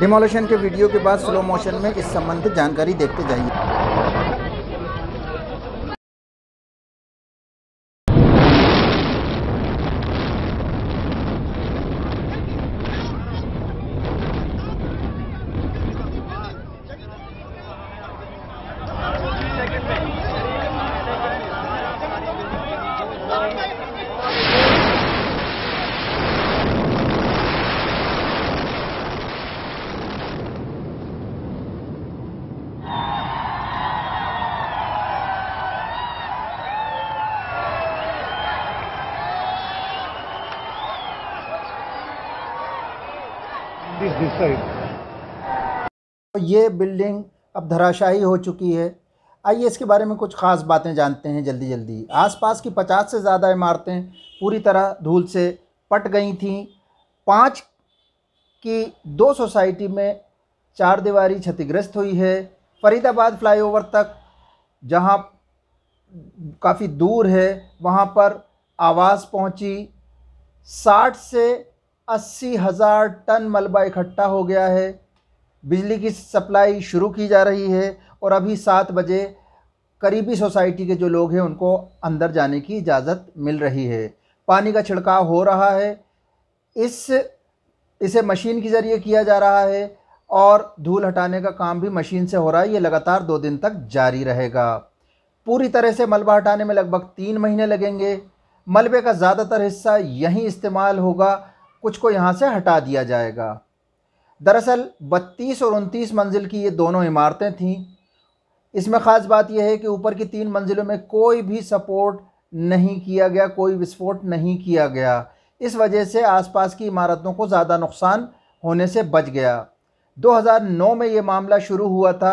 demolition के video के बाद स्लो मोशन में इस संबंधित जानकारी देखते जाइए is this तो ये बिल्डिंग अब धराशाही हो चुकी है आइए इसके बारे में कुछ ख़ास बातें जानते हैं जल्दी जल्दी आसपास की पचास से ज़्यादा इमारतें पूरी तरह धूल से पट गई थीं पाँच की दो सोसाइटी में चार दीवारी क्षतिग्रस्त हुई है फरीदाबाद फ्लाईओवर तक जहाँ काफ़ी दूर है वहाँ पर आवाज़ पहुँची साठ से अस्सी हज़ार टन मलबा इकट्ठा हो गया है बिजली की सप्लाई शुरू की जा रही है और अभी सात बजे करीबी सोसाइटी के जो लोग हैं उनको अंदर जाने की इजाज़त मिल रही है पानी का छिड़काव हो रहा है इस इसे मशीन के ज़रिए किया जा रहा है और धूल हटाने का काम भी मशीन से हो रहा है ये लगातार दो दिन तक जारी रहेगा पूरी तरह से मलबा हटाने में लगभग तीन महीने लगेंगे मलबे का ज़्यादातर हिस्सा यहीं इस्तेमाल होगा कुछ को यहाँ से हटा दिया जाएगा दरअसल 32 और 29 मंजिल की ये दोनों इमारतें थीं इसमें ख़ास बात यह है कि ऊपर की तीन मंजिलों में कोई भी सपोर्ट नहीं किया गया कोई विस्फोट नहीं किया गया इस वजह से आसपास की इमारतों को ज़्यादा नुकसान होने से बच गया 2009 में ये मामला शुरू हुआ था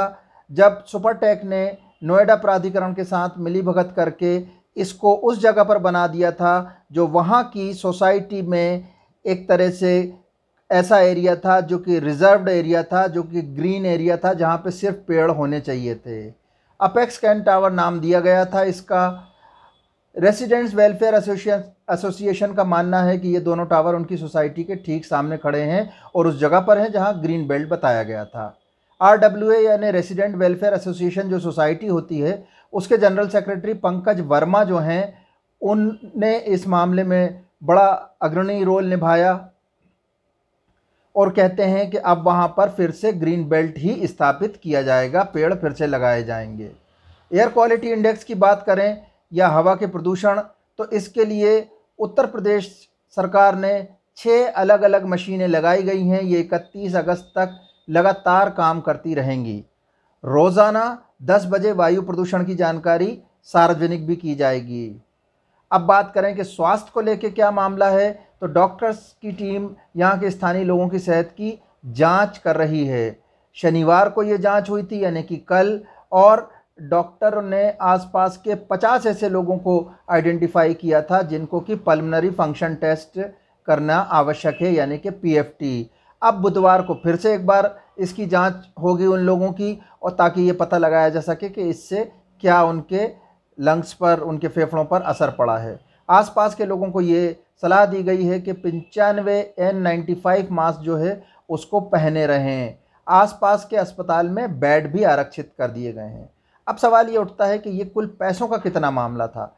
जब सुपरटेक ने नोएडा प्राधिकरण के साथ मिलीभगत करके इसको उस जगह पर बना दिया था जो वहाँ की सोसाइटी में एक तरह से ऐसा एरिया था जो कि रिज़र्व एरिया था जो कि ग्रीन एरिया था जहाँ पे सिर्फ पेड़ होने चाहिए थे अपेक्स कैन टावर नाम दिया गया था इसका रेसिडेंट्स वेलफेयर एसोसिएशन का मानना है कि ये दोनों टावर उनकी सोसाइटी के ठीक सामने खड़े हैं और उस जगह पर हैं जहाँ ग्रीन बेल्ट बताया गया था आर डब्ल्यू ए यानी रेसिडेंट वेलफेयर एसोसिएशन जो सोसाइटी होती है उसके जनरल सेक्रेटरी पंकज वर्मा जो हैं उनने इस मामले में बड़ा अग्रणी रोल निभाया और कहते हैं कि अब वहाँ पर फिर से ग्रीन बेल्ट ही स्थापित किया जाएगा पेड़ फिर से लगाए जाएंगे एयर क्वालिटी इंडेक्स की बात करें या हवा के प्रदूषण तो इसके लिए उत्तर प्रदेश सरकार ने छः अलग अलग मशीनें लगाई गई हैं ये इकतीस अगस्त तक लगातार काम करती रहेंगी रोज़ाना दस बजे वायु प्रदूषण की जानकारी सार्वजनिक भी की जाएगी अब बात करें कि स्वास्थ्य को लेकर क्या मामला है तो डॉक्टर्स की टीम यहाँ के स्थानीय लोगों की सेहत की जाँच कर रही है शनिवार को ये जाँच हुई थी यानी कि कल और डॉक्टर ने आसपास के 50 ऐसे लोगों को आइडेंटिफाई किया था जिनको कि पल्मनरी फंक्शन टेस्ट करना आवश्यक है यानी कि पीएफटी अब बुधवार को फिर से एक बार इसकी जांच होगी उन लोगों की और ताकि ये पता लगाया जा सके कि इससे क्या उनके लंग्स पर उनके फेफड़ों पर असर पड़ा है आसपास के लोगों को ये सलाह दी गई है कि पंचानवे एन नाइन्टी फाइव मास्क जो है उसको पहने रहें आसपास के अस्पताल में बेड भी आरक्षित कर दिए गए हैं अब सवाल ये उठता है कि ये कुल पैसों का कितना मामला था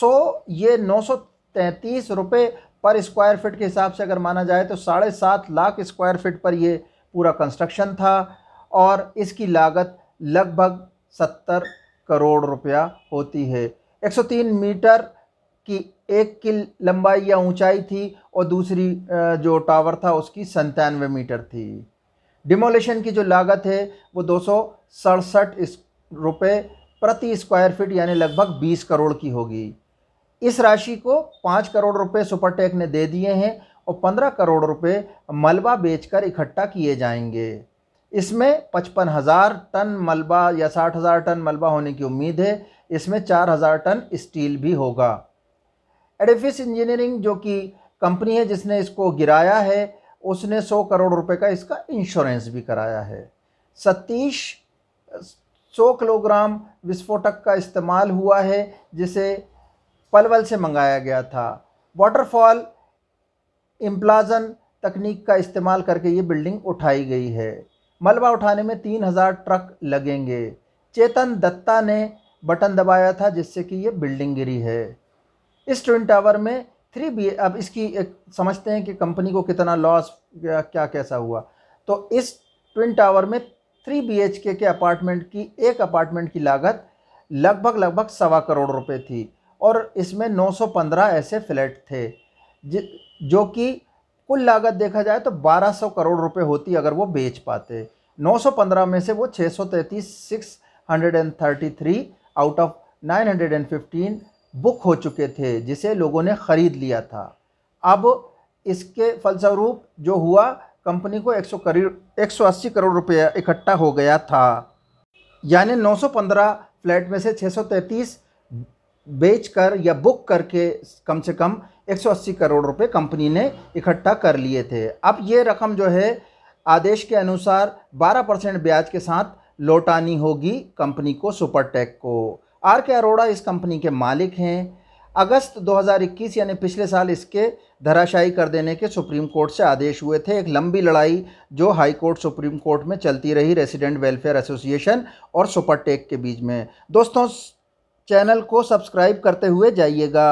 सो ये नौ सौ तैंतीस रुपये पर स्क्वायर फिट के हिसाब से अगर माना जाए तो साढ़े सात लाख स्क्वायर फिट पर ये पूरा कंस्ट्रक्शन था और इसकी लागत लगभग सत्तर करोड़ रुपया होती है 103 मीटर की एक की लंबाई या ऊंचाई थी और दूसरी जो टावर था उसकी संतानवे मीटर थी डिमोलिशन की जो लागत है वो दो सौ सड़सठ रुपये प्रति स्क्वायर फीट यानी लगभग 20 करोड़ की होगी इस राशि को पाँच करोड़ रुपए सुपरटेक ने दे दिए हैं और पंद्रह करोड़ रुपए मलबा बेचकर इकट्ठा किए जाएंगे इसमें पचपन हज़ार टन मलबा या साठ हज़ार टन मलबा होने की उम्मीद है इसमें चार हज़ार टन स्टील भी होगा एडिफिस इंजीनियरिंग जो कि कंपनी है जिसने इसको गिराया है उसने सौ करोड़ रुपए का इसका इंश्योरेंस भी कराया है सतीश सौ किलोग्राम विस्फोटक का इस्तेमाल हुआ है जिसे पलवल से मंगाया गया था वाटरफॉल इम्प्लाजन तकनीक का इस्तेमाल करके ये बिल्डिंग उठाई गई है मलबा उठाने में तीन हज़ार ट्रक लगेंगे चेतन दत्ता ने बटन दबाया था जिससे कि ये बिल्डिंग गिरी है इस ट्विन टावर में थ्री बी अब इसकी एक समझते हैं कि कंपनी को कितना लॉस क्या, क्या कैसा हुआ तो इस ट्विन टावर में थ्री बी एच के अपार्टमेंट की एक अपार्टमेंट की लागत लगभग लगभग सवा करोड़ रुपए थी और इसमें 915 ऐसे फ्लैट थे जो कि कुल लागत देखा जाए तो 1200 करोड़ रुपए होती अगर वो बेच पाते 915 में से वो 633 633 आउट ऑफ 915 बुक हो चुके थे जिसे लोगों ने ख़रीद लिया था अब इसके फलस्वरूप जो हुआ कंपनी को 100 करोड़ 180 करोड़ रुपया इकट्ठा हो गया था यानी 915 फ्लैट में से 633 बेच कर या बुक करके कम से कम 180 करोड़ रुपए कंपनी ने इकट्ठा कर लिए थे अब ये रकम जो है आदेश के अनुसार 12 परसेंट ब्याज के साथ लौटानी होगी कंपनी को सुपरटेक को आर के अरोड़ा इस कंपनी के मालिक हैं अगस्त 2021 यानी पिछले साल इसके धराशायी कर देने के सुप्रीम कोर्ट से आदेश हुए थे एक लंबी लड़ाई जो हाई कोर्ट सुप्रीम कोर्ट में चलती रही रेसिडेंट वेलफेयर एसोसिएशन और सुपरटेक के बीच में दोस्तों चैनल को सब्सक्राइब करते हुए जाइएगा